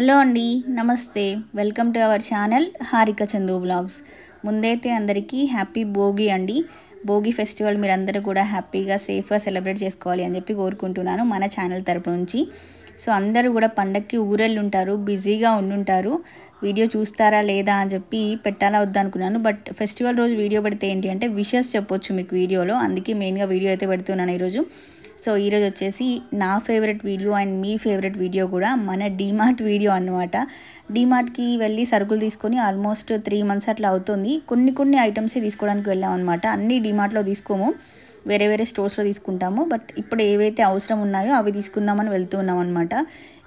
hello అండి నమస్తే welcome to our channel Harika Chandu vlogs ముందైతే అందరికీ హ్యాపీ భోగి అండి భోగి ఫెస్టివల్ మీరందరూ కూడా హ్యాపీగా సేఫ్గా సెలబ్రేట్ చేసుకోవాలి అని చెప్పి కోరుకుంటున్నాను మన ఛానల్ తరపు నుంచి సో అందరూ కూడా పండగకి ఊరెళ్ళు ఉంటారు బిజీగా ఉండుంటారు వీడియో చూస్తారా లేదా అని చెప్పి పెట్టాలా వద్దనుకున్నాను బట్ ఫెస్టివల్ రోజు వీడియో పెడితే ఏంటి అంటే విషెస్ చెప్పొచ్చు మీకు వీడియోలో అందుకే మెయిన్గా వీడియో అయితే పెడుతున్నాను ఈరోజు సో ఈరోజు వచ్చేసి నా ఫేవరెట్ వీడియో అండ్ మీ ఫేవరెట్ వీడియో కూడా మన డీమార్ట్ వీడియో అనమాట డీమార్ట్కి వెళ్ళి సరుకులు తీసుకొని ఆల్మోస్ట్ త్రీ మంత్స్ అట్లా అవుతుంది కొన్ని కొన్ని ఐటమ్సే తీసుకోవడానికి వెళ్ళాం అనమాట అన్నీ డీమార్ట్లో తీసుకోము వేరే వేరే స్టోర్స్లో తీసుకుంటాము బట్ ఇప్పుడు ఏవైతే అవసరం ఉన్నాయో అవి తీసుకుందామని వెళ్తున్నాం అనమాట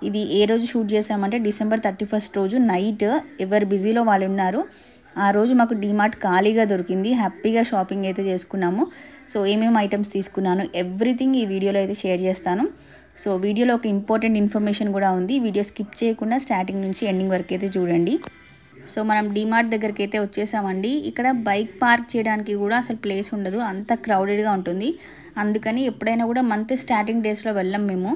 ఇది ఏ రోజు షూట్ చేసామంటే డిసెంబర్ థర్టీ ఫస్ట్ రోజు నైట్ ఎవరు బిజీలో వాళ్ళు ఉన్నారు ఆ రోజు మాకు డీమార్ట్ ఖాళీగా దొరికింది హ్యాపీగా షాపింగ్ అయితే చేసుకున్నాము సో ఏమేమి ఐటమ్స్ తీసుకున్నాను ఎవ్రీథింగ్ ఈ వీడియోలో అయితే షేర్ చేస్తాను సో వీడియోలో ఒక ఇంపార్టెంట్ ఇన్ఫర్మేషన్ కూడా ఉంది వీడియో స్కిప్ చేయకుండా స్టార్టింగ్ నుంచి ఎండింగ్ వరకు అయితే చూడండి సో మనం డిమార్ట్ దగ్గరికి అయితే వచ్చేసామండి ఇక్కడ బైక్ పార్క్ చేయడానికి కూడా అసలు ప్లేస్ ఉండదు అంత క్రౌడెడ్గా ఉంటుంది అందుకని ఎప్పుడైనా కూడా మంత్ స్టార్టింగ్ డేస్లో వెళ్ళాం మేము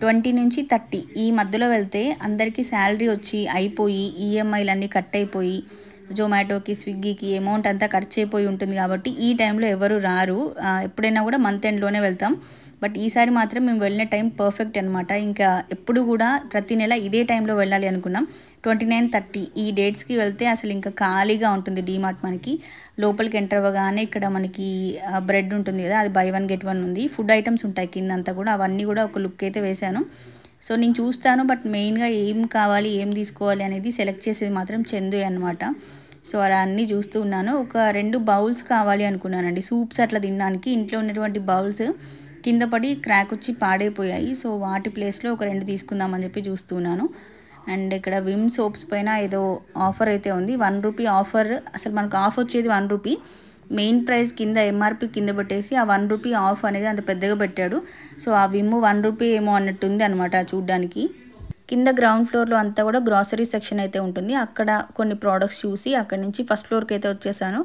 ట్వంటీ నుంచి థర్టీ ఈ మధ్యలో వెళ్తే అందరికీ శాలరీ వచ్చి అయిపోయి ఈఎంఐలన్నీ e కట్ అయిపోయి జొమాటోకి స్విగ్గీకి అమౌంట్ అంతా ఖర్చు అయిపోయి ఉంటుంది కాబట్టి ఈ టైంలో ఎవరు రారు ఎప్పుడైనా కూడా మంత్ ఎండ్లోనే వెళ్తాం బట్ ఈసారి మాత్రం మేము వెళ్ళిన టైం పర్ఫెక్ట్ అనమాట ఇంకా ఎప్పుడు కూడా ప్రతి నెల ఇదే టైంలో వెళ్ళాలి అనుకున్నాం ట్వంటీ నైన్ థర్టీ ఈ డేట్స్కి వెళ్తే అసలు ఇంకా ఖాళీగా ఉంటుంది డీమార్ట్ మనకి లోపలికి ఎంటర్ అవ్వగానే ఇక్కడ మనకి బ్రెడ్ ఉంటుంది కదా అది బై వన్ గెట్ వన్ ఉంది ఫుడ్ ఐటమ్స్ ఉంటాయి కింద అంతా కూడా అవన్నీ కూడా ఒక లుక్ అయితే వేశాను సో నేను చూస్తాను బట్ మెయిన్గా ఏం కావాలి ఏం తీసుకోవాలి అనేది సెలెక్ట్ చేసేది మాత్రం చందు అనమాట సో అలా అన్నీ చూస్తూ ఉన్నాను ఒక రెండు బౌల్స్ కావాలి అనుకున్నానండి సూప్స్ అట్లా తినడానికి ఇంట్లో ఉన్నటువంటి బౌల్స్ కింద పడి క్రాక్ వచ్చి పాడైపోయాయి సో వాటి ప్లేస్లో ఒక రెండు తీసుకుందామని చెప్పి చూస్తున్నాను అండ్ ఇక్కడ విమ్ సోప్స్ పైన ఏదో ఆఫర్ అయితే ఉంది వన్ రూపీ ఆఫర్ అసలు మనకు ఆఫ్ వచ్చేది వన్ రూపీ మెయిన్ ప్రైస్ కింద ఎంఆర్పి కింద పెట్టేసి ఆ వన్ రూపీ ఆఫ్ అనేది అంత పెద్దగా పెట్టాడు సో ఆ విమ్ వన్ రూపీ ఏమో అన్నట్టుంది అనమాట చూడ్డానికి కింద గ్రౌండ్ ఫ్లోర్లో అంతా కూడా గ్రాసరీ సెక్షన్ అయితే ఉంటుంది అక్కడ కొన్ని ప్రోడక్ట్స్ చూసి అక్కడ నుంచి ఫస్ట్ ఫ్లోర్కి అయితే వచ్చేసాను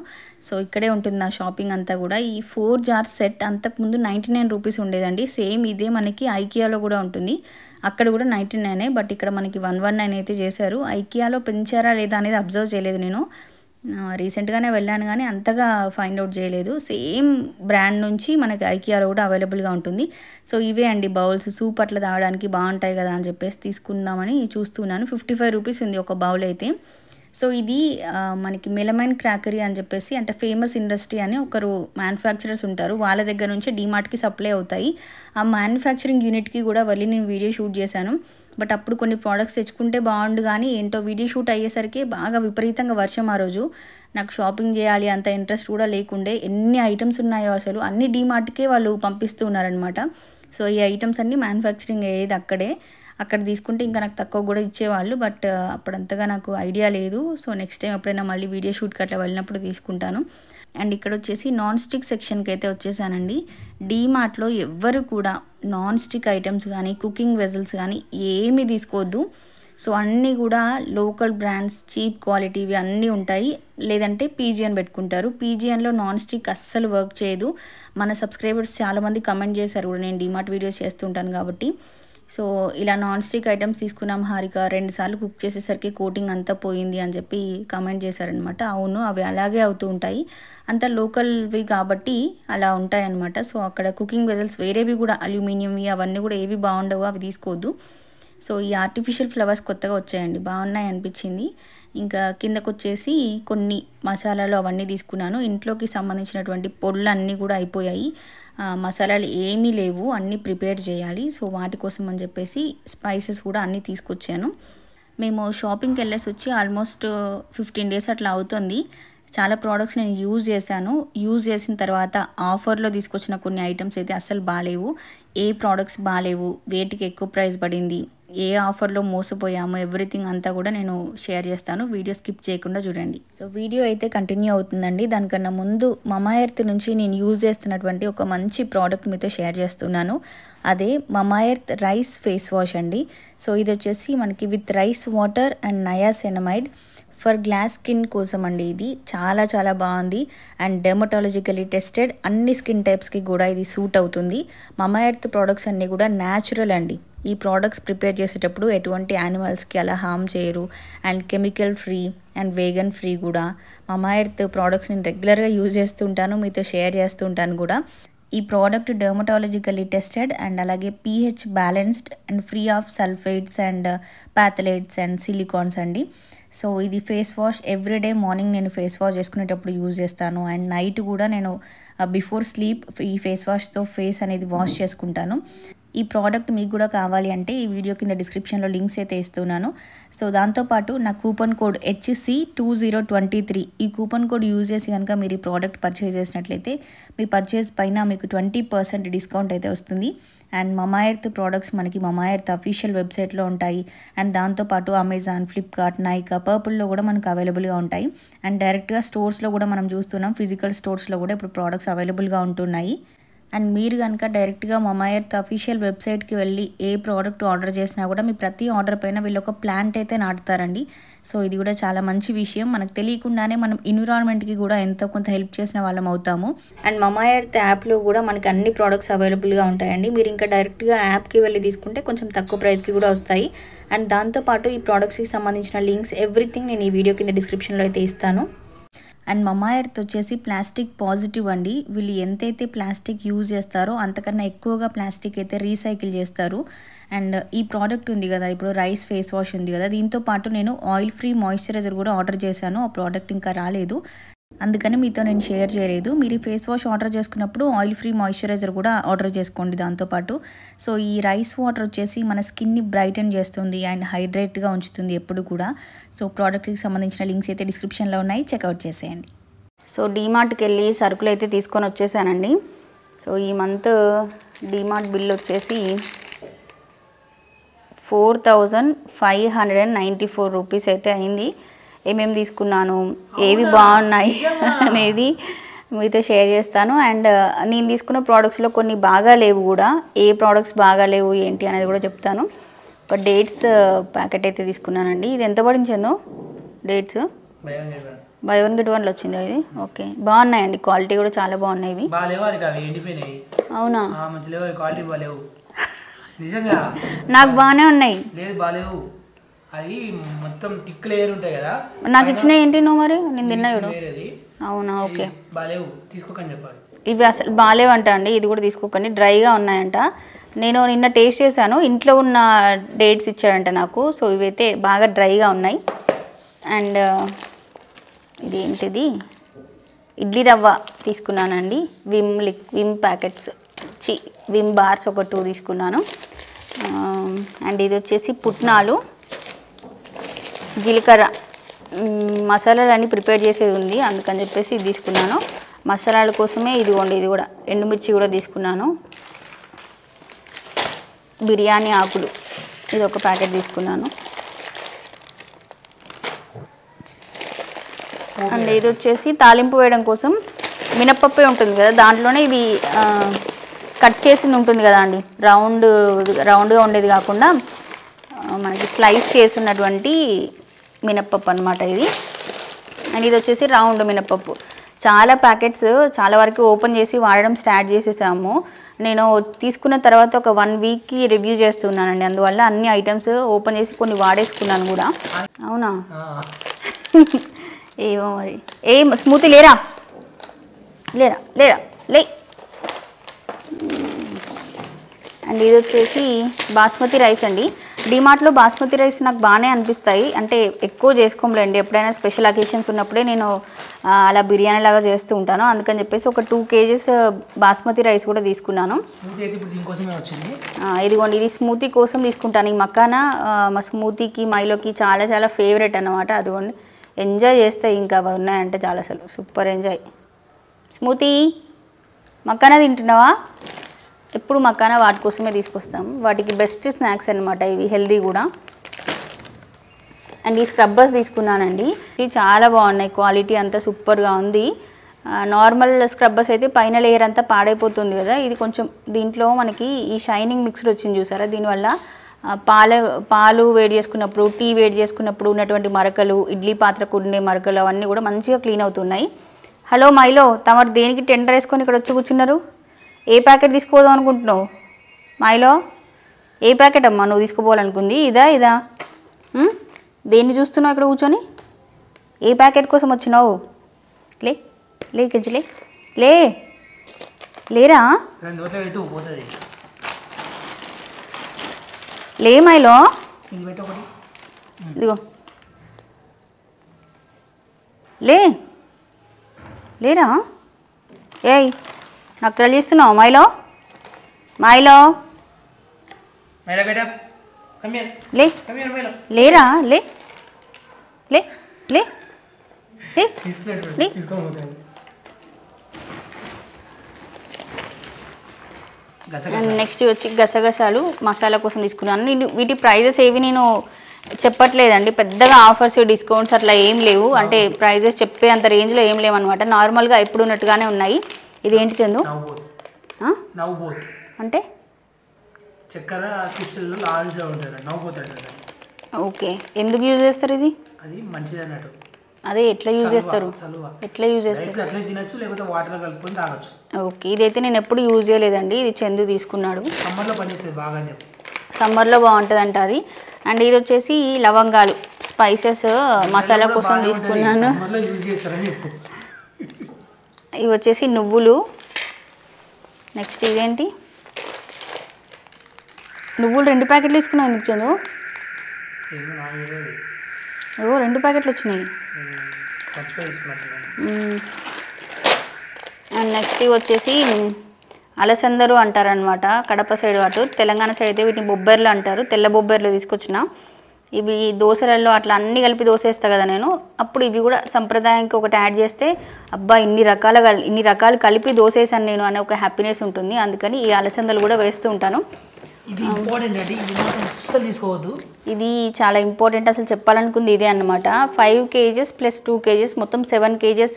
సో ఇక్కడే ఉంటుంది నా షాపింగ్ అంతా కూడా ఈ ఫోర్ జార్ సెట్ అంతకుముందు నైంటీ నైన్ రూపీస్ ఉండేదండి సేమ్ ఇదే మనకి ఐకియాలో కూడా ఉంటుంది అక్కడ కూడా నైంటీ నైనే బట్ ఇక్కడ మనకి వన్ వన్ నైన్ అయితే చేశారు ఐకియాలో పెంచారా లేదా అనేది అబ్జర్వ్ చేయలేదు నేను రీసెంట్గానే వెళ్ళాను కానీ అంతగా ఫైండ్ అవుట్ చేయలేదు సేమ్ బ్రాండ్ నుంచి మనకి ఐకియాలో కూడా అవైలబుల్గా ఉంటుంది సో ఇవే అండి బౌల్స్ సూప్ అట్లా తాగడానికి బాగుంటాయి కదా అని చెప్పేసి తీసుకుందామని చూస్తున్నాను ఫిఫ్టీ ఫైవ్ రూపీస్ ఉంది ఒక బౌల్ అయితే సో ఇది మనకి మిలమైన్ క్రాకరీ అని చెప్పేసి అంటే ఫేమస్ ఇండస్ట్రీ అని ఒకరు మ్యానుఫ్యాక్చరర్స్ ఉంటారు వాళ్ళ దగ్గర నుంచి డిమార్ట్కి సప్లై అవుతాయి ఆ మ్యానుఫ్యాక్చరింగ్ యూనిట్కి కూడా వెళ్ళి నేను వీడియో షూట్ చేశాను బట్ అప్పుడు కొన్ని ప్రోడక్ట్స్ తెచ్చుకుంటే బాగుండు కానీ ఏంటో వీడియో షూట్ అయ్యేసరికి బాగా విపరీతంగా వర్షం ఆ రోజు నాకు షాపింగ్ చేయాలి అంత ఇంట్రెస్ట్ కూడా లేకుండే ఎన్ని ఐటమ్స్ ఉన్నాయో అసలు అన్ని డీమార్ట్కే వాళ్ళు పంపిస్తూ ఉన్నారనమాట సో ఈ ఐటమ్స్ అన్నీ మ్యానుఫ్యాక్చరింగ్ అయ్యేది అక్కడే అక్కడ తీసుకుంటే ఇంకా నాకు తక్కువ కూడా ఇచ్చేవాళ్ళు బట్ అప్పుడంతగా నాకు ఐడియా లేదు సో నెక్స్ట్ టైం ఎప్పుడైనా మళ్ళీ వీడియో షూట్కి అట్లా వెళ్ళినప్పుడు తీసుకుంటాను అండ్ ఇక్కడ వచ్చేసి నాన్ స్టిక్ సెక్షన్కి అయితే వచ్చేసానండి డీమార్ట్లో ఎవ్వరు కూడా నాన్ స్టిక్ ఐటమ్స్ కానీ కుకింగ్ వెజల్స్ కానీ ఏమీ తీసుకోవద్దు సో అన్నీ కూడా లోకల్ బ్రాండ్స్ చీప్ క్వాలిటీవి అన్నీ ఉంటాయి లేదంటే పీజిఎన్ పెట్టుకుంటారు పీజిఎన్లో నాన్ స్టిక్ అస్సలు వర్క్ చేయదు మన సబ్స్క్రైబర్స్ చాలామంది కమెంట్ చేశారు కూడా నేను డిమార్ట్ వీడియోస్ చేస్తుంటాను కాబట్టి సో ఇలా నాన్ స్టిక్ ఐటమ్స్ తీసుకున్నాం హారిక రెండుసార్లు కుక్ చేసేసరికి కోటింగ్ అంతా పోయింది అని చెప్పి కమెంట్ చేశారనమాట అవును అవి అలాగే అవుతూ ఉంటాయి అంత లోకల్వి కాబట్టి అలా ఉంటాయన్నమాట సో అక్కడ కుకింగ్ వెజల్స్ వేరేవి కూడా అల్యూమినియంవి అవన్నీ కూడా ఏవి బాగుండవు అవి తీసుకోవద్దు సో ఈ ఆర్టిఫిషియల్ ఫ్లవర్స్ కొత్తగా వచ్చాయండి బాగున్నాయి అనిపించింది ఇంకా కిందకు వచ్చేసి కొన్ని మసాలాలు అవన్నీ తీసుకున్నాను ఇంట్లోకి సంబంధించినటువంటి పొళ్ళు అన్నీ కూడా అయిపోయాయి మసాలాలు ఏమీ లేవు అన్నీ ప్రిపేర్ చేయాలి సో వాటి కోసం అని చెప్పేసి స్పైసెస్ కూడా అన్నీ తీసుకొచ్చాను మేము షాపింగ్కి వెళ్ళేసి వచ్చి ఆల్మోస్ట్ ఫిఫ్టీన్ డేస్ అట్లా అవుతుంది చాలా ప్రోడక్ట్స్ నేను యూజ్ చేశాను యూజ్ చేసిన తర్వాత ఆఫర్లో తీసుకొచ్చిన కొన్ని ఐటమ్స్ అయితే అస్సలు బాగాలేవు ఏ ప్రోడక్ట్స్ బాగాలేవు వేటికి ఎక్కువ ప్రైస్ పడింది ఏ ఆఫర్లో మోసపోయాము ఎవ్రీథింగ్ అంతా కూడా నేను షేర్ చేస్తాను వీడియో స్కిప్ చేయకుండా చూడండి సో వీడియో అయితే కంటిన్యూ అవుతుందండి దానికన్నా ముందు మమా ఎర్త్ నుంచి నేను యూజ్ చేస్తున్నటువంటి ఒక మంచి ప్రోడక్ట్ మీతో షేర్ చేస్తున్నాను అదే Mamaearth rice face wash అండి సో ఇది వచ్చేసి మనకి with rice water and niacinamide for glass skin కోసం అండి ఇది చాలా చాలా బాగుంది అండ్ డెమటాలజికలీ టెస్టెడ్ అన్ని స్కిన్ టైప్స్కి కూడా ఇది సూట్ అవుతుంది మమా ఎర్త్ ప్రోడక్ట్స్ అన్నీ కూడా న్యాచురల్ అండి ఈ ప్రోడక్ట్స్ ప్రిపేర్ చేసేటప్పుడు ఎటువంటి యానిమల్స్కి అలా హామ్ చేయరు and chemical free and vegan free కూడా మమా ఎర్త్ ప్రోడక్ట్స్ నేను రెగ్యులర్గా యూజ్ చేస్తుంటాను మీతో షేర్ చేస్తుంటాను కూడా ఈ ప్రోడక్ట్ డెర్మటాలజికల్లీ టెస్టెడ్ అండ్ అలాగే pH balanced and free of sulphates and phthalates and silicones అండి సో ఇది ఫేస్ వాష్ ఎవ్రీడే మార్నింగ్ నేను ఫేస్ వాష్ చేసుకునేటప్పుడు యూజ్ చేస్తాను అండ్ నైట్ కూడా నేను బిఫోర్ uh, స్లీప్ ఈ ఫేస్ వాష్తో ఫేస్ అనేది వాష్ చేసుకుంటాను ఈ ప్రోడక్ట్ మీకు కూడా కావాలి అంటే ఈ వీడియో కింద డిస్క్రిప్షన్లో లింక్స్ అయితే ఇస్తున్నాను సో దాంతోపాటు నా coupon code HC two zero twenty three ఈ కూపన్ కోడ్ యూజ్ చేసి కనుక మీరు ఈ ప్రోడక్ట్ పర్చేజ్ చేసినట్లయితే మీ పర్చేజ్ పైన మీకు ట్వంటీ పర్సెంట్ డిస్కౌంట్ అయితే వస్తుంది అండ్ మమాయర్త్ ప్రోడక్ట్స్ మనకి మమాయర్త్ అఫీషియల్ వెబ్సైట్లో ఉంటాయి అండ్ దాంతోపాటు అమెజాన్ ఫ్లిప్కార్ట్ నైకా పర్పుల్లో కూడా మనకు అవైలబుల్గా ఉంటాయి అండ్ డైరెక్ట్గా స్టోర్స్లో కూడా మనం చూస్తున్నాం ఫిజికల్ స్టోర్స్లో కూడా ఇప్పుడు ప్రోడక్ట్స్ అవైలబుల్గా ఉంటున్నాయి అండ్ మీరు కనుక డైరెక్ట్గా మమాయర్త్ అఫీషియల్ వెబ్సైట్కి వెళ్ళి ఏ ప్రోడక్ట్ ఆర్డర్ చేసినా కూడా మీ ప్రతి ఆర్డర్ పైన వీళ్ళు ఒక ప్లాంట్ అయితే నాటుతారండి సో ఇది కూడా చాలా మంచి విషయం మనకు తెలియకుండానే మనం ఎన్విరాన్మెంట్కి కూడా ఎంతో కొంత హెల్ప్ చేసిన వాళ్ళం అవుతాము అండ్ మమాయర్త్ యాప్లో కూడా మనకి అన్ని ప్రోడక్ట్స్ అవైలబుల్గా ఉంటాయండి మీరు ఇంకా డైరెక్ట్గా యాప్కి వెళ్ళి తీసుకుంటే కొంచెం తక్కువ ప్రైస్కి కూడా వస్తాయి అండ్ దాంతోపాటు ఈ ప్రోడక్ట్స్కి సంబంధించిన లింక్స్ ఎవ్రీథింగ్ నేను ఈ వీడియో కింద డిస్క్రిప్షన్లో అయితే ఇస్తాను అండ్ మమా ఎర్త్ వచ్చేసి ప్లాస్టిక్ పాజిటివ్ అండి వీళ్ళు ఎంతైతే ప్లాస్టిక్ యూజ్ చేస్తారో అంతకన్నా ఎక్కువగా ప్లాస్టిక్ అయితే రీసైకిల్ చేస్తారు అండ్ ఈ ప్రోడక్ట్ ఉంది కదా ఇప్పుడు రైస్ ఫేస్ వాష్ ఉంది కదా దీంతో పాటు నేను ఆయిల్ ఫ్రీ మాయిశ్చరైజర్ కూడా ఆర్డర్ చేశాను ఆ ప్రోడక్ట్ ఇంకా రాలేదు అందుకని మీతో నేను షేర్ చేయలేదు మీరు ఫేస్ వాష్ ఆర్డర్ చేసుకున్నప్పుడు ఆయిల్ ఫ్రీ మాయిశ్చరైజర్ కూడా ఆర్డర్ చేసుకోండి దాంతోపాటు సో ఈ రైస్ వాటర్ వచ్చేసి మన స్కిన్ని బ్రైటన్ చేస్తుంది అండ్ హైడ్రేట్గా ఉంచుతుంది ఎప్పుడు కూడా సో ప్రోడక్ట్కి సంబంధించిన లింక్స్ అయితే డిస్క్రిప్షన్లో ఉన్నాయి చెక్అవుట్ చేసేయండి సో డీమార్ట్కి వెళ్ళి సరుకులు అయితే తీసుకొని వచ్చేసానండి సో ఈ మంత్ డీమార్ట్ బిల్ వచ్చేసి four thousand five hundred and ninety four rupees అయితే అయింది ఏమేమి తీసుకున్నాను ఏవి బాగున్నాయి అనేది మీతో షేర్ చేస్తాను అండ్ uh, నేను తీసుకున్న ప్రోడక్ట్స్లో కొన్ని బాగా లేవు కూడా ఏ ప్రోడక్ట్స్ బాగా లేవు ఏంటి అనేది కూడా చెప్తాను ఒక డేట్స్ ప్యాకెట్ uh, అయితే తీసుకున్నానండి ఇది ఎంత పడించిందో డేట్స్ బై వన్ గెట్ వన్లో వచ్చిందా ఇది ఓకే బాగున్నాయండి క్వాలిటీ కూడా చాలా బాగున్నాయి ఇవి అవునా నాకు బాగానే ఉన్నాయి అది మొత్తం టిక్ లేయర్ ఉంటాయి కదా నాకు ఇచ్చిన ఏంటి నువ్వు మరి నేను తిన్నా చూడు అవునా ఓకే బాగాలేవు తీసుకోకని చెప్పాలి ఇవి అసలు బాగాలేవు అంట అండి ఇది కూడా తీసుకోకండి డ్రైగా ఉన్నాయంట నేను నిన్న టేస్ట్ చేశాను ఇంట్లో ఉన్న డేట్స్ ఇచ్చాడంట నాకు సో ఇవైతే బాగా డ్రైగా ఉన్నాయి అండ్ ఇది ఏంటిది ఇడ్లీ రవ్వ తీసుకున్నానండి విమ్ లిక్ విమ్ ప్యాకెట్స్ చి విమ్ బార్స్ ఒక టూ తీసుకున్నాను అండ్ ఇది వచ్చేసి పుట్నాలు జీలకర్ర మసాలాలన్నీ ప్రిపేర్ చేసేది ఉంది అందుకని చెప్పేసి ఇది తీసుకున్నాను మసాలాల కోసమే ఇదిగోండి ఇది కూడా ఎండుమిర్చి కూడా తీసుకున్నాను బిర్యానీ ఆకులు ఇది ఒక ప్యాకెట్ తీసుకున్నాను అండ్ ఇది వచ్చేసి తాలింపు వేయడం కోసం మినప్పప్పే ఉంటుంది కదా దాంట్లోనే ఇది కట్ చేసింది ఉంటుంది కదా అండి రౌండ్ రౌండ్గా ఉండేది కాకుండా మనకి స్లైస్ చేసినటువంటి మినప్పప్పు అనమాట ఇది అండ్ ఇది వచ్చేసి రౌండ్ మినప్పప్పు చాలా ప్యాకెట్స్ చాలా వరకు ఓపెన్ చేసి వాడడం స్టార్ట్ చేసేసాము నేను తీసుకున్న తర్వాత ఒక వన్ వీక్కి రివ్యూ చేస్తున్నానండి అందువల్ల అన్ని ఐటమ్స్ ఓపెన్ చేసి కొన్ని వాడేసుకున్నాను కూడా అవునా ఏమో మరి ఏం స్మూతీ లేరా లేరా లేరా లే అండ్ ఇది వచ్చేసి బాస్మతి రైస్ అండి డిమార్ట్లో బాస్మతి రైస్ నాకు బాగానే అనిపిస్తాయి అంటే ఎక్కువ చేసుకోములేండి ఎప్పుడైనా స్పెషల్ అకేషన్స్ ఉన్నప్పుడే నేను అలా బిర్యానీ లాగా చేస్తూ ఉంటాను అందుకని చెప్పేసి ఒక టూ కేజీస్ బాస్మతి రైస్ కూడా తీసుకున్నాను ఇదిగోండి ఇది స్మూతీ కోసం తీసుకుంటాను ఈ మక్కాన మా స్మూతీకి మైలోకి చాలా చాలా ఫేవరెట్ అనమాట అదిగోండి ఎంజాయ్ చేస్తాయి ఇంకా అవి ఉన్నాయంటే చాలా అసలు సూపర్ ఎంజాయ్ స్మూతీ మక్కాన తింటున్నావా ఎప్పుడు మక్కాన వాటి కోసమే తీసుకొస్తాం వాటికి బెస్ట్ స్నాక్స్ అనమాట ఇవి హెల్దీ కూడా అండ్ ఈ స్క్రబ్బర్స్ తీసుకున్నానండి ఇది చాలా బాగున్నాయి క్వాలిటీ అంతా సూపర్గా ఉంది నార్మల్ స్క్రబ్బర్స్ అయితే పైన లేయర్ అంతా పాడైపోతుంది కదా ఇది కొంచెం దీంట్లో మనకి ఈ షైనింగ్ మిక్స్డ్ వచ్చింది చూసారా దీనివల్ల పాల పాలు వేడి చేసుకున్నప్పుడు టీ వేడి చేసుకున్నప్పుడు ఉన్నటువంటి మరకలు ఇడ్లీ పాత్రకు ఉండే మరకలు అవన్నీ కూడా మంచిగా క్లీన్ అవుతున్నాయి హలో మైలో తమరు దేనికి టెండర్ వేసుకొని ఇక్కడ వచ్చి కూర్చున్నారు ఏ ప్యాకెట్ తీసుకుపోదాం అనుకుంటున్నావు మాయలో ఏ ప్యాకెట్ అమ్మా నువ్వు తీసుకుపోవాలనుకుంది ఇదా ఇదా దేన్ని చూస్తున్నావు ఇక్కడ కూర్చొని ఏ ప్యాకెట్ కోసం వచ్చినావు లే లే లే లేరా లే మైలో ఇదిగో లే లేరా ఏయ్ నక్కలు చేస్తున్నావు మైలో మైలో లే లేరా లే లే లే నెక్స్ట్ వచ్చి గసగసాలు మసాలా కోసం తీసుకున్నాను నేను వీటి ప్రైజెస్ ఏవి నేను చెప్పట్లేదండి పెద్దగా ఆఫర్స్ డిస్కౌంట్స్ అట్లా ఏం లేవు అంటే ప్రైజెస్ చెప్పే అంత రేంజ్లో ఏం లేవన్నమాట నార్మల్గా ఎప్పుడు ఉన్నట్టుగానే ఉన్నాయి ఇది ఏంటి చందు అంటే చక్కెర ఓకే ఎందుకు యూజ్ చేస్తారు ఇది అది మంచిది అన్నట్టు అదే ఎట్లా యూజ్ చేస్తారు ఎట్లా యూజ్ చేస్తారు ఓకే ఇది లేకపోతే వాటర్ కలుపుకొని తాగొచ్చు ఓకే ఇదైతే నేను ఎప్పుడు యూజ్ చేయలేదండి ఇది చందు తీసుకున్నాడు సమ్మర్లో పనిచేస్తుంది బాగా సమ్మర్లో బాగుంటుంది అంట అది అండ్ ఇది వచ్చేసి లవంగాలు స్పైసెస్ మసాలా కోసం తీసుకున్నాను యూజ్ చేస్తారని చెప్పు ఇవి వచ్చేసి నువ్వులు నెక్స్ట్ ఇదేంటి నువ్వులు రెండు ప్యాకెట్లు తీసుకున్నావు ఎందుకు చందు ఓ రెండు ప్యాకెట్లు వచ్చినాయి అండ్ నెక్స్ట్ వచ్చేసి అలసందలు అంటారనమాట కడప సైడ్ అటు తెలంగాణ సైడ్ అయితే వీటిని బొబ్బర్లు అంటారు తెల్ల బొబ్బర్లు తీసుకొచ్చిన ఇవి దోశలలో అట్లా అన్నీ కలిపి దోశ కదా నేను అప్పుడు ఇవి కూడా సంప్రదాయానికి ఒకటి యాడ్ చేస్తే అబ్బా ఇన్ని రకాల ఇన్ని రకాలు కలిపి దోసేసాను నేను అనే ఒక హ్యాపీనెస్ ఉంటుంది అందుకని ఈ అలసందలు కూడా వేస్తూ ఉంటాను ఇది చాలా ఇంపార్టెంట్ అసలు చెప్పాలనుకుంది ఇదే అనమాట five kgs plus two kgs మొత్తం సెవెన్ కేజెస్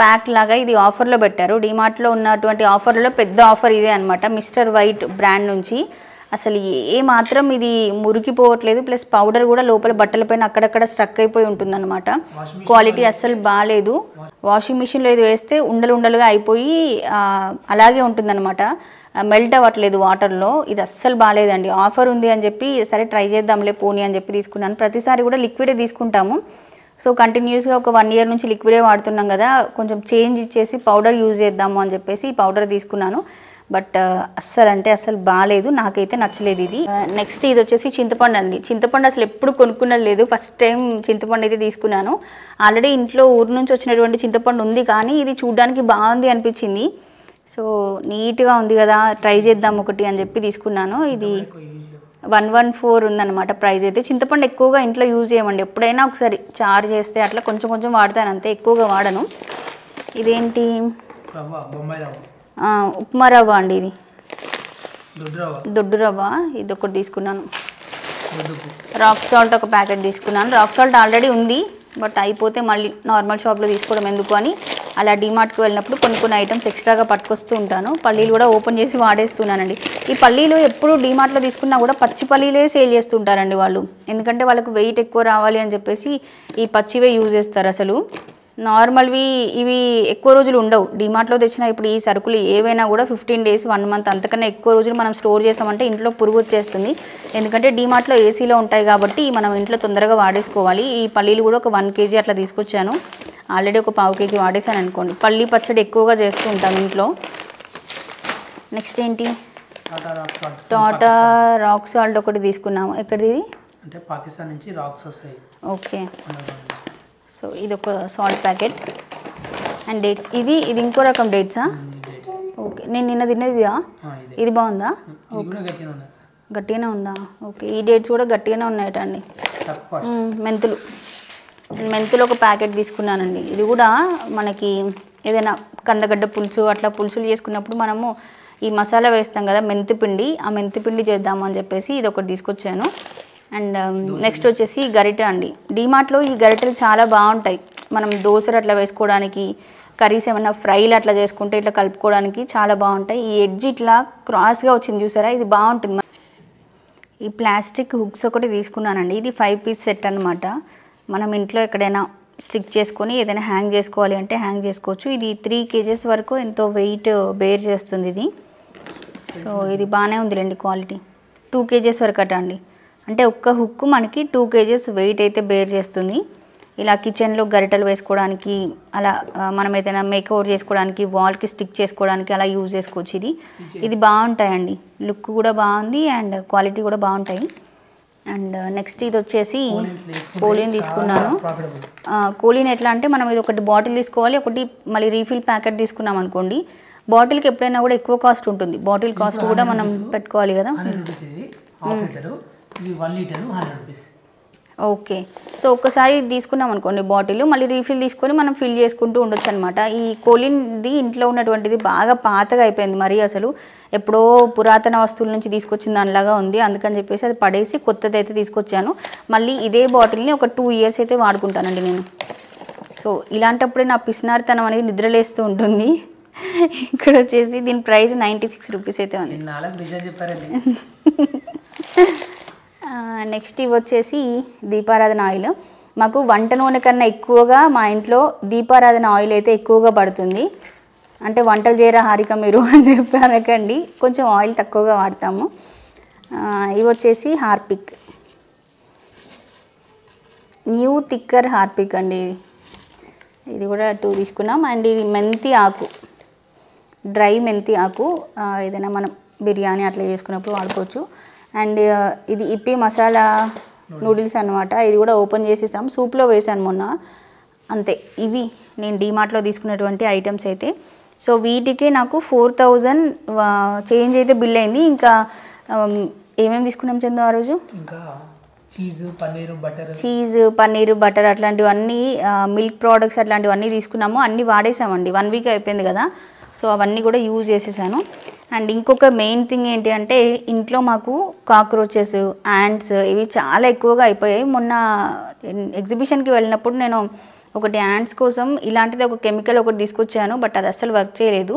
ప్యాక్ లాగా ఇది ఆఫర్లో పెట్టారు డిమార్ట్లో ఉన్నటువంటి ఆఫర్లో పెద్ద ఆఫర్ ఇదే అనమాట మిస్టర్ వైట్ బ్రాండ్ నుంచి అసలు ఏ మాత్రం ఇది మురికిపోవట్లేదు ప్లస్ పౌడర్ కూడా లోపల బట్టలపైన అక్కడక్కడ స్ట్రక్ అయిపోయి అనమాట క్వాలిటీ అస్సలు బాగాలేదు వాషింగ్ మిషన్లో ఇది వేస్తే ఉండలు ఉండలుగా అయిపోయి అలాగే ఉంటుందన్నమాట మెల్ట్ అవ్వట్లేదు వాటర్లో ఇది అస్సలు బాగాలేదండి ఆఫర్ ఉంది అని చెప్పి సరే ట్రై చేద్దాంలే పోనీ అని చెప్పి తీసుకున్నాను ప్రతిసారి కూడా లిక్విడే తీసుకుంటాము సో కంటిన్యూస్గా ఒక వన్ ఇయర్ నుంచి లిక్విడే వాడుతున్నాం కదా కొంచెం చేంజ్ ఇచ్చేసి పౌడర్ యూజ్ చేద్దాము అని చెప్పేసి ఈ పౌడర్ తీసుకున్నాను బట్ అస్సలు అంటే అసలు బాగాలేదు నాకైతే నచ్చలేదు ఇది నెక్స్ట్ ఇది వచ్చేసి చింతపండు అండి చింతపండు అసలు ఎప్పుడు కొనుక్కున్నది లేదు ఫస్ట్ టైం చింతపండు అయితే తీసుకున్నాను ఆల్రెడీ ఇంట్లో ఊరు నుంచి వచ్చినటువంటి చింతపండు ఉంది కానీ ఇది చూడడానికి బాగుంది అనిపించింది సో నీట్గా ఉంది కదా ట్రై చేద్దాం ఒకటి అని చెప్పి తీసుకున్నాను ఇది వన్ వన్ ఫోర్ ఉందన్నమాట ప్రైజ్ అయితే చింతపండు ఎక్కువగా ఇంట్లో యూజ్ చేయమండి ఎప్పుడైనా ఒకసారి చార్జ్ చేస్తే అట్లా కొంచెం కొంచెం వాడతాను అంతే ఎక్కువగా వాడను ఇదేంటి ఉప్మా రవ్వ అండి ఇది దొడ్డు రవ్వ ఇది ఒకటి తీసుకున్నాను రాక్ సాల్ట్ ఒక ప్యాకెట్ తీసుకున్నాను రాక్ సాల్ట్ ఆల్రెడీ ఉంది బట్ అయిపోతే మళ్ళీ నార్మల్ షాప్లో తీసుకోవడం ఎందుకు అని అలా డిమార్ట్కి వెళ్ళినప్పుడు కొన్ని కొన్ని ఐటమ్స్ ఎక్స్ట్రాగా పట్టుకొస్తూ ఉంటాను పల్లీలు కూడా ఓపెన్ చేసి వాడేస్తున్నానండి ఈ పల్లీలు ఎప్పుడు డిమార్ట్లో తీసుకున్నా కూడా పచ్చి పల్లీలే సేల్ చేస్తుంటారండి వాళ్ళు ఎందుకంటే వాళ్ళకు వెయిట్ ఎక్కువ రావాలి అని చెప్పేసి ఈ పచ్చివే యూజ్ చేస్తారు అసలు నార్మల్వి ఇవి ఎక్కువ రోజులు ఉండవు డిమార్ట్లో తెచ్చిన ఇప్పుడు ఈ సరుకులు ఏవైనా కూడా ఫిఫ్టీన్ డేస్ వన్ మంత్ అంతకన్నా ఎక్కువ రోజులు మనం స్టోర్ చేసామంటే ఇంట్లో పురుగు వచ్చేస్తుంది ఎందుకంటే డిమార్ట్లో ఏసీలో ఉంటాయి కాబట్టి మనం ఇంట్లో తొందరగా వాడేసుకోవాలి ఈ పల్లీలు కూడా ఒక వన్ కేజీ అట్లా తీసుకొచ్చాను ఆల్రెడీ ఒక పావు కేజీ వాడేసాను అనుకోండి పల్లీ పచ్చడి ఎక్కువగా చేస్తూ ఉంటాను ఇంట్లో నెక్స్ట్ ఏంటి టాటా రాక్ సాల్ట్ ఒకటి తీసుకున్నాము ఎక్కడిది అంటే పాకిస్తాన్ నుంచి రాక్స్ వస్తాయి ఓకే సో ఇది ఒక సాల్ట్ ప్యాకెట్ అండ్ డేట్స్ ఇది ఇది ఇంకో రకం డేట్సా ఓకే hmm, నేను నిన్న తినేదిదా ఇది బాగుందా గట్టిగానే ఉందా ఓకే ఈ డేట్స్ కూడా గట్టిగానే అండి hmm, మెంతులు మెంతులు ఒక ప్యాకెట్ తీసుకున్నానండి ఇది కూడా మనకి ఏదైనా కందగడ్డ పులుసు అట్లా పులుసులు చేసుకున్నప్పుడు మనము ఈ మసాలా వేస్తాం కదా మెంతిపిండి ఆ మెంతిపిండి చేద్దామని చెప్పేసి ఇది ఒకటి తీసుకొచ్చాను అండ్ నెక్స్ట్ um, వచ్చేసి గరిట అండి డీమార్ట్లో ఈ గరిటలు చాలా బాగుంటాయి మనం దోశలు అట్లా వేసుకోవడానికి కర్రీస్ ఏమన్నా ఫ్రైలు అట్లా చేసుకుంటే ఇట్లా కలుపుకోవడానికి చాలా బాగుంటాయి ఈ ఎడ్జ్ ఇట్లా క్రాస్గా వచ్చింది చూసారా ఇది బాగుంటుంది ఈ ప్లాస్టిక్ హుక్స్ ఒకటి తీసుకున్నానండి ఇది ఫైవ్ పీస్ సెట్ అనమాట మనం ఇంట్లో ఎక్కడైనా స్టిక్ చేసుకొని ఏదైనా హ్యాంగ్ చేసుకోవాలి అంటే హ్యాంగ్ చేసుకోవచ్చు ఇది త్రీ కేజెస్ వరకు ఎంతో వెయిట్ బేర్ చేస్తుంది ఇది సో ఇది బాగానే ఉందిలేండి క్వాలిటీ టూ కేజెస్ వరకు అట అండి అంటే ఒక్క హుక్ మనకి టూ కేజెస్ వెయిట్ అయితే బేర్ చేస్తుంది ఇలా కిచెన్లో గరిటలు వేసుకోవడానికి అలా మనం ఏదైనా మేకవర్ చేసుకోవడానికి వాల్కి స్టిక్ చేసుకోవడానికి అలా యూజ్ చేసుకోవచ్చు ఇది ఇది బాగుంటాయండి లుక్ కూడా బాగుంది అండ్ క్వాలిటీ కూడా బాగుంటాయి అండ్ నెక్స్ట్ uh, ఇది వచ్చేసి కోలిన్ తీసుకున్నాను కోలిన్ ఎట్లా అంటే మనం ఇది ఒకటి బాటిల్ తీసుకోవాలి ఒకటి మళ్ళీ రీఫిల్ ప్యాకెట్ తీసుకున్నాం అనుకోండి బాటిల్కి ఎప్పుడైనా కూడా ఎక్కువ కాస్ట్ ఉంటుంది బాటిల్ కాస్ట్ కూడా మనం పెట్టుకోవాలి కదా ఇది one litre hundred rupees okay so ఒక్కసారి తీసుకున్నాం అనుకోండి బాటిల్ మళ్ళీ రీఫిల్ తీసుకొని మనం ఫిల్ చేసుకుంటూ ఉండొచ్చు అనమాట ఈ కోలిన్ది ఇంట్లో ఉన్నటువంటిది బాగా పాతగా అయిపోయింది మరీ అసలు ఎప్పుడో పురాతన వస్తువుల నుంచి తీసుకొచ్చిన దానిలాగా ఉంది అందుకని చెప్పేసి అది పడేసి కొత్తది అయితే తీసుకొచ్చాను మళ్ళీ ఇదే బాటిల్ని ఒక టూ ఇయర్స్ అయితే వాడుకుంటానండి నేను సో ఇలాంటప్పుడే నా పిసినారితనం అనేది నిద్రలేస్తూ ఉంటుంది ఇక్కడ వచ్చేసి దీని ప్రైస్ నైంటీ సిక్స్ రూపీస్ అయితే ఉంది చెప్పారండి నెక్స్ట్ ఇవి వచ్చేసి దీపారాధన ఆయిల్ మాకు వంట నూనె కన్నా ఎక్కువగా మా ఇంట్లో దీపారాధన ఆయిల్ అయితే ఎక్కువగా పడుతుంది అంటే వంటలు చేయరా హారిక మీరు అని చెప్పారకండి కొంచెం ఆయిల్ తక్కువగా వాడతాము ఇవి వచ్చేసి హార్పిక్ న్యూ థిక్కర్ హార్పిక్ అండి ఇది ఇది కూడా టూ తీసుకున్నాం అండ్ ఇది మెంతి ఆకు డ్రై మెంతి ఆకు ఏదైనా మనం బిర్యానీ అట్లా చేసుకున్నప్పుడు వాడుకోవచ్చు అండ్ ఇది ఇప్పి మసాలా నూడిల్స్ అనమాట ఇది కూడా ఓపెన్ చేసేసాం సూప్లో వేసాను మొన్న అంతే ఇవి నేను డీమార్ట్లో తీసుకున్నటువంటి ఐటమ్స్ అయితే సో వీటికే నాకు ఫోర్ థౌజండ్ చేంజ్ అయితే బిల్ అయింది ఇంకా ఏమేమి తీసుకున్నాం చందు ఆ రోజు చీజ్ పన్నీర్ బటర్ బటర్ అట్లాంటివన్నీ మిల్క్ ప్రోడక్ట్స్ అట్లాంటివన్నీ తీసుకున్నాము అన్నీ వాడేసామండి వన్ వీక్ అయిపోయింది కదా సో అవన్నీ కూడా యూజ్ చేసేసాను అండ్ ఇంకొక మెయిన్ థింగ్ ఏంటి అంటే ఇంట్లో మాకు కాక్రోచెస్ యాంట్స్ ఇవి చాలా ఎక్కువగా అయిపోయాయి మొన్న ఎగ్జిబిషన్కి వెళ్ళినప్పుడు నేను ఒకటి యాండ్స్ కోసం ఇలాంటిది ఒక కెమికల్ ఒకటి తీసుకొచ్చాను బట్ అది అస్సలు వర్క్ చేయలేదు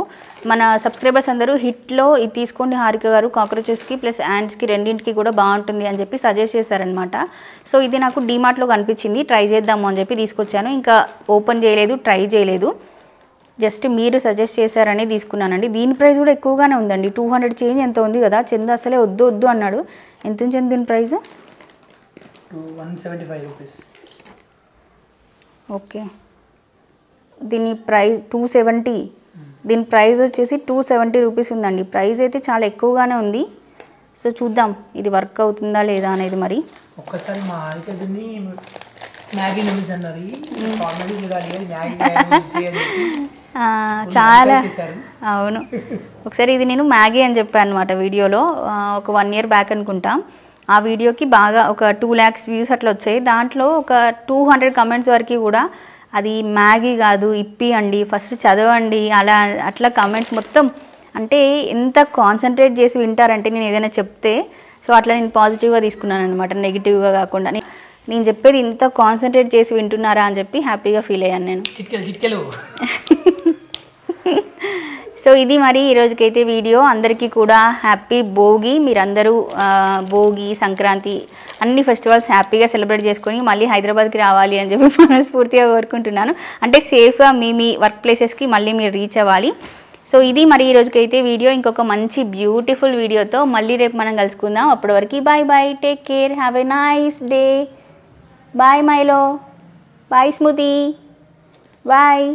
మన సబ్స్క్రైబర్స్ అందరూ హిట్లో ఇది తీసుకోండి హారిక గారు కాక్రోచెస్కి ప్లస్ యాండ్స్కి రెండింటికి కూడా బాగుంటుంది అని చెప్పి సజెస్ట్ చేశారనమాట సో ఇది నాకు డీమార్ట్లో కనిపించింది ట్రై చేద్దాము అని చెప్పి తీసుకొచ్చాను ఇంకా ఓపెన్ చేయలేదు ట్రై చేయలేదు జస్ట్ మీరు సజెస్ట్ చేశారని తీసుకున్నానండి దీని ప్రైస్ కూడా ఎక్కువగానే ఉందండి టూ హండ్రెడ్ చేంజ్ ఎంత ఉంది కదా చంద అసలే వద్దు వద్దు అన్నాడు ఎంత ఉంది దీని ప్రైస్ ఓకే దీని ప్రైస్ టూ సెవెంటీ దీని ప్రైస్ వచ్చేసి టూ సెవెంటీ రూపీస్ ఉందండి ప్రైస్ అయితే చాలా ఎక్కువగానే ఉంది సో చూద్దాం ఇది వర్క్ అవుతుందా లేదా అనేది మరి ఒక్కసారి మా మ్యాగీ నూడిల్స్ అన్నది చాలా అవును ఒకసారి ఇది నేను మ్యాగీ అని చెప్పాను అనమాట వీడియోలో ఒక వన్ ఇయర్ బ్యాక్ అనుకుంటా ఆ వీడియోకి బాగా ఒక టూ ల్యాక్స్ వ్యూస్ అట్లా వచ్చాయి దాంట్లో ఒక టూ హండ్రెడ్ కమెంట్స్ వరకు కూడా అది మ్యాగీ కాదు ఇప్పి అండి ఫస్ట్ చదవండి అలా అట్లా కమెంట్స్ మొత్తం అంటే ఎంత కాన్సన్ట్రేట్ చేసి వింటారంటే నేను ఏదైనా చెప్తే సో అట్లా నేను పాజిటివ్గా తీసుకున్నాను అనమాట నెగిటివ్గా కాకుండా నేను చెప్పేది ఇంత కాన్సన్ట్రేట్ చేసి వింటున్నారా అని చెప్పి హ్యాపీగా ఫీల్ అయ్యాను నేను సో ఇది మరి ఈరోజుకైతే వీడియో అందరికీ కూడా హ్యాపీ భోగి మీరందరూ భోగి సంక్రాంతి అన్ని ఫెస్టివల్స్ హ్యాపీగా సెలబ్రేట్ చేసుకొని మళ్ళీ హైదరాబాద్కి రావాలి అని చెప్పి మనస్ఫూర్తిగా కోరుకుంటున్నాను అంటే సేఫ్గా మీ మీ వర్క్ ప్లేసెస్కి మళ్ళీ మీరు రీచ్ అవ్వాలి సో ఇది మరి ఈరోజుకైతే వీడియో ఇంకొక మంచి బ్యూటిఫుల్ వీడియోతో మళ్ళీ రేపు మనం కలుసుకుందాం అప్పటి వరకు bye bye take care have a nice day bye Mylo bye Smriti bye